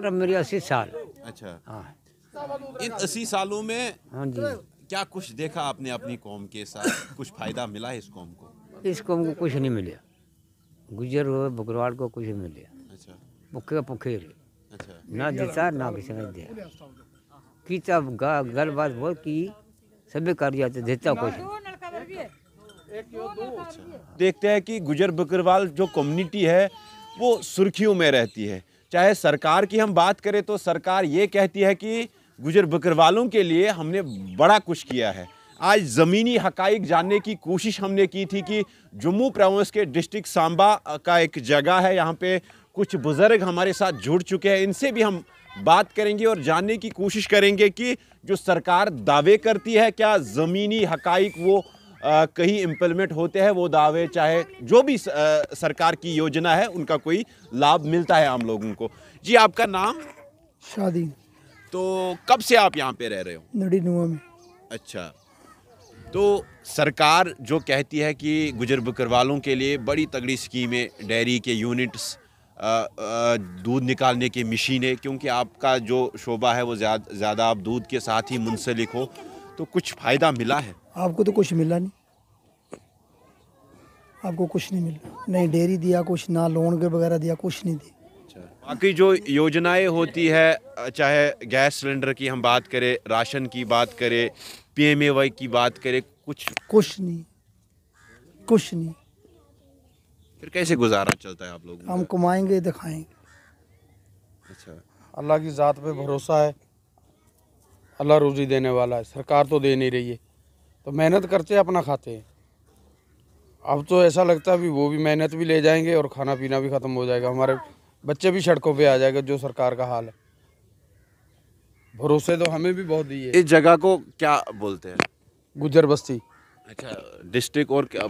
और अब मेरी अस्सी साल अच्छा हाँ इन अस्सी सालों में हाँ जी क्या कुछ देखा आपने अपनी कौम के साथ कुछ फ़ायदा मिला इस कौम को इस कौम को कुछ नहीं मिला गुजर हुए बकरवाल को कुछ नहीं मिला अच्छा भुखे का भुखे अच्छा ना देता ना किसी ने दिया की तब गल बात बोल की सभी कर दिया जाते देता कुछ अच्छा। देखते हैं कि गुजर बकरवाल जो कम्युनिटी है वो सुर्खियों में रहती है चाहे सरकार की हम बात करें तो सरकार ये कहती है कि गुजर बकरवालों के लिए हमने बड़ा कुछ किया है आज ज़मीनी हकाइक जानने की कोशिश हमने की थी कि जम्मू प्रोविंस के डिस्ट्रिक्ट सांबा का एक जगह है यहाँ पे कुछ बुज़ुर्ग हमारे साथ जुड़ चुके हैं इनसे भी हम बात करेंगे और जानने की कोशिश करेंगे कि जो सरकार दावे करती है क्या ज़मीनी हकाइक वो कहीं इम्प्लीमेंट होते हैं वो दावे चाहे जो भी सरकार की योजना है उनका कोई लाभ मिलता है आम लोगों को जी आपका नाम शादी तो कब से आप यहाँ पे रह रहे हो नड़ी नुआ में अच्छा तो सरकार जो कहती है कि गुजर बकरवालों के लिए बड़ी तगड़ी स्कीमें डेयरी के यूनिट्स दूध निकालने की मशीनें क्योंकि आपका जो शोबा है वो ज़्यादा आप दूध के साथ ही मुंसलिक हो तो कुछ फ़ायदा मिला है आपको तो कुछ मिला नहीं आपको कुछ नहीं मिला नहीं डेयरी दिया कुछ ना लोन वगैरह दिया कुछ नहीं दिया अच्छा। बाकी जो योजनाएं होती है चाहे गैस सिलेंडर की हम बात करें राशन की बात करें पीएमएवाई की बात करें कुछ कुछ नहीं कुछ नहीं फिर कैसे गुजारा चलता है आप लोग हम कमाएंगे दिखाएंगे अच्छा अल्लाह की ज़ात पे भरोसा है अल्लाह रोज़ी देने वाला है सरकार तो दे नहीं रही है तो मेहनत करते अपना खाते अब तो ऐसा लगता है भी वो भी मेहनत भी ले जाएंगे और खाना पीना भी ख़त्म हो जाएगा हमारे बच्चे भी सड़कों पे आ जाएगा जो सरकार का हाल है भरोसे तो हमें भी बहुत दिए इस जगह को क्या बोलते हैं गुजर बस्ती अच्छा डिस्ट्रिक्ट और क्या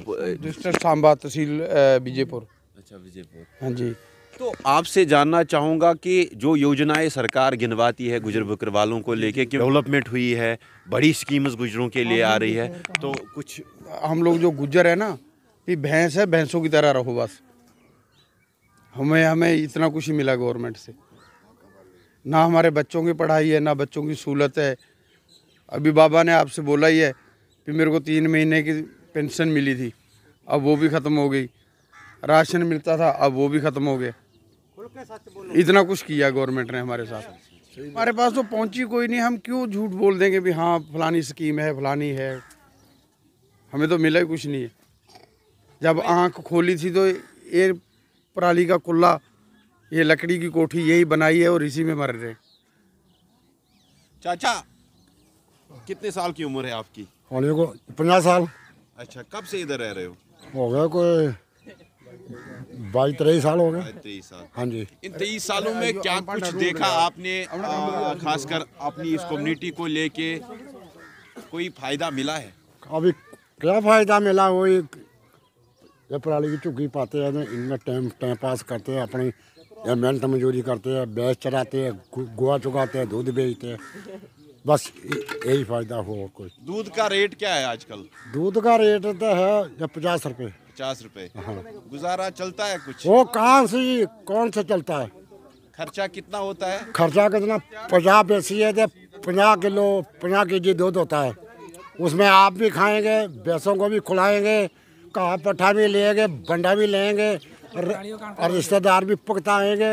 डिस्ट्रिक्ट सांबा तहसील बीजेपुर अच्छा बीजेपुर हाँ जी तो आपसे जानना चाहूँगा कि जो योजनाएं सरकार गिनवाती है गुजर बकरवालों को लेके क्यों डेवलपमेंट हुई है बड़ी स्कीम्स गुजरों के लिए आ रही है तो कुछ हम लोग जो गुजर है ना कि भैंस है भैंसों की तरह रहो बस हमें हमें इतना कुछ ही मिला गवर्नमेंट से ना हमारे बच्चों की पढ़ाई है ना बच्चों की सहूलत है अभी बाबा ने आपसे बोला ही है कि मेरे को तीन महीने की पेंशन मिली थी अब वो भी ख़त्म हो गई राशन मिलता था अब वो भी ख़त्म हो गया इतना कुछ किया गवर्नमेंट ने हमारे साथ हमारे पास तो पहुंची कोई नहीं हम क्यों झूठ बोल देंगे भी हाँ फलानी स्कीम है फलानी है हमें तो मिला ही कुछ नहीं है जब आँख खोली थी तो ये पराली का कुल्ला ये लकड़ी की कोठी यही बनाई है और इसी में मर रहे चाचा कितने साल की उम्र है आपकी पंद्रह साल अच्छा कब से इधर रह रहे हो हो गया कोई बाईस तेईस साल हो गए हाँ जी इन तेईस सालों में क्या कुछ देखा आपने खासकर अपनी इस कम्युनिटी को लेके कोई फायदा मिला है अभी क्या फायदा मिला वो ये पराली की चुकी पाते हैं तो इनमें टाइम टाइम पास करते हैं अपनी या मेहनत मजूरी करते हैं बैस चराते हैं गोवा चुकाते हैं दूध बेचते हैं बस यही फायदा हो कोई दूध का रेट क्या है आजकल दूध का रेट तो है पचास रुपये पचास रुपए हाँ। गुजारा चलता है कुछ वो कहाँ से कौन से चलता है खर्चा कितना होता है खर्चा कितना पचास बेसी है तो पचास किलो पचास के जी दूध होता है उसमें आप भी खाएंगे भैंसों को भी खुलाएंगे कहा पट्ठा भी लेंगे बंडा भी लेंगे और रिश्तेदार भी पकताएंगे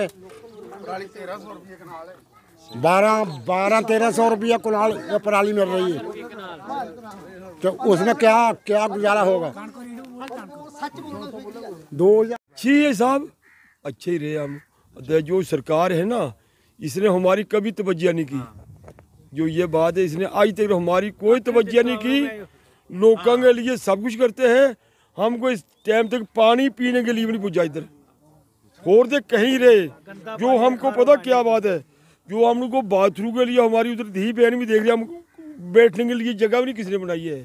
बारह बारह तेरह सौ रुपया कुनाल पराली मिल रही है तो उसमें क्या क्या गुजारा होगा दो अच्छी है साहब अच्छे ही रहे हम जो सरकार है ना इसने हमारी कभी तवज्जा नहीं की जो ये बात है इसने आज तक हमारी कोई तवज्जा नहीं की लोगों के लिए सब कुछ करते हैं हमको इस टाइम तक पानी पीने के लिए भी नहीं पूछा इधर और देख कहीं रहे जो हमको पता क्या बात है जो हम लोग को बाथरूम के लिए हमारी उधर धी बहन भी देख रही हम बैठने के लिए जगह भी नहीं किसी ने बनाई है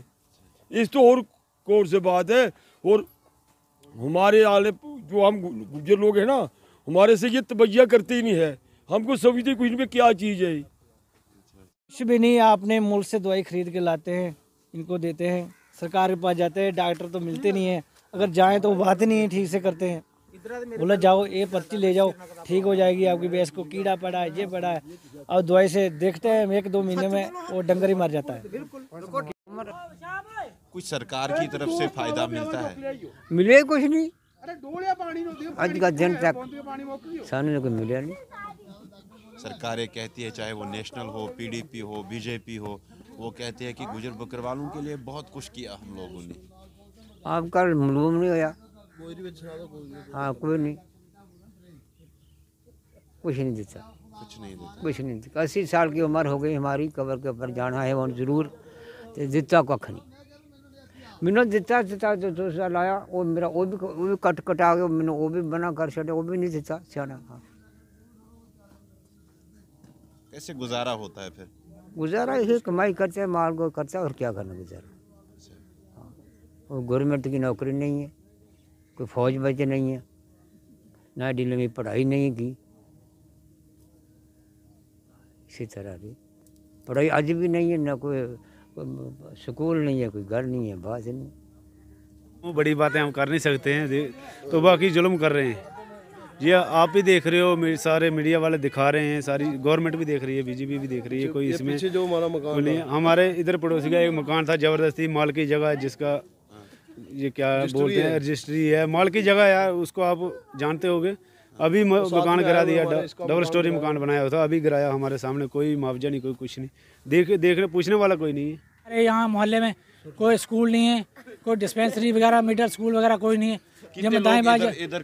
इस तो और कौर से बात है और हमारे आले जो हम गुजर लोग हैं ना हमारे से ये तबैया करते ही नहीं है हमको समझते कुछ में क्या चीज़ है कुछ भी नहीं आपने मुल्क से दवाई खरीद के लाते हैं इनको देते हैं सरकार के पास जाते हैं डॉक्टर तो मिलते नहीं है अगर जाए तो बात नहीं है ठीक से करते हैं बोला जाओ ये पर्ची ले जाओ ठीक हो जाएगी आपकी भैंस को कीड़ा पड़ा है ये पड़ा है और दवाई से देखते हैं एक दो महीने में वो डंगर ही मर जाता है कुछ सरकार की तरफ से फायदा मिलता है मिले कुछ नहीं आज का दिन तक सामने कोई मिले नहीं सरकारें कहती है चाहे वो नेशनल हो पीडीपी हो बीजेपी हो वो कहते हैं कि गुजर बकरवालों के लिए बहुत कुछ किया हम लोगों ने आपका मलूम नहीं होया अच्छा तो हाँ कोई नहीं कुछ नहीं देता कुछ नहीं देता कुछ नहीं देता अस्सी साल की उम्र हो गई हमारी कबर के ऊपर जाना है वो जरूर तो देता कख नहीं ਮੈਨੂੰ दिता ਦਿੱਤਾ ਤੇ ਦੂਸਰਾ ਲਾਇਆ ਉਹ ਮੇਰਾ ਉਹ ਵੀ ਉਹ ਵੀ कट ਕਟਾ ਕੇ ਮੈਨੂੰ ਉਹ ਵੀ ਬਣਾ ਕਰ ਛੱਡਿਆ ਉਹ ਵੀ ਨਹੀਂ ਦਿੱਤਾ ਸਿਆਣਾ ਹਾਂ कैसे गुजारा होता है फिर गुजारा ही कमाई करते हैं माल को करते हैं और क्या करना गुजारा अच्छा। हाँ। और गवर्नमेंट की नौकरी नहीं है कोई फौज बचे नहीं है ना डील में पढ़ाई नहीं की इसी तरह की पढ़ाई आज भी नहीं है ना कोई स्कूल नहीं है कोई घर नहीं है बात नहीं वो बड़ी बातें हम कर नहीं सकते हैं तो बाकी जुल्म कर रहे हैं ये हाँ, आप ही देख रहे हो सारे मीडिया वाले दिखा रहे हैं सारी गवर्नमेंट भी देख रही है बीजेपी भी देख रही है कोई इसमें जो हमारा मकान हमारे इधर पड़ोसी का एक मकान था जबरदस्ती माल की जगह जिसका ये क्या बोलते हैं रजिस्ट्री है माल की जगह यार उसको आप जानते होगे हाँ। अभी तो मकान गिरा दिया डबल स्टोरी मकान बनाया हुआ था अभी गिराया हमारे सामने कोई मुआवजा नहीं कोई कुछ नहीं देख देखने पूछने वाला कोई नहीं है अरे यहाँ मोहल्ले में कोई स्कूल नहीं है कोई डिस्पेंसरी वगैरह मिडिल स्कूल वगैरह कोई नहीं है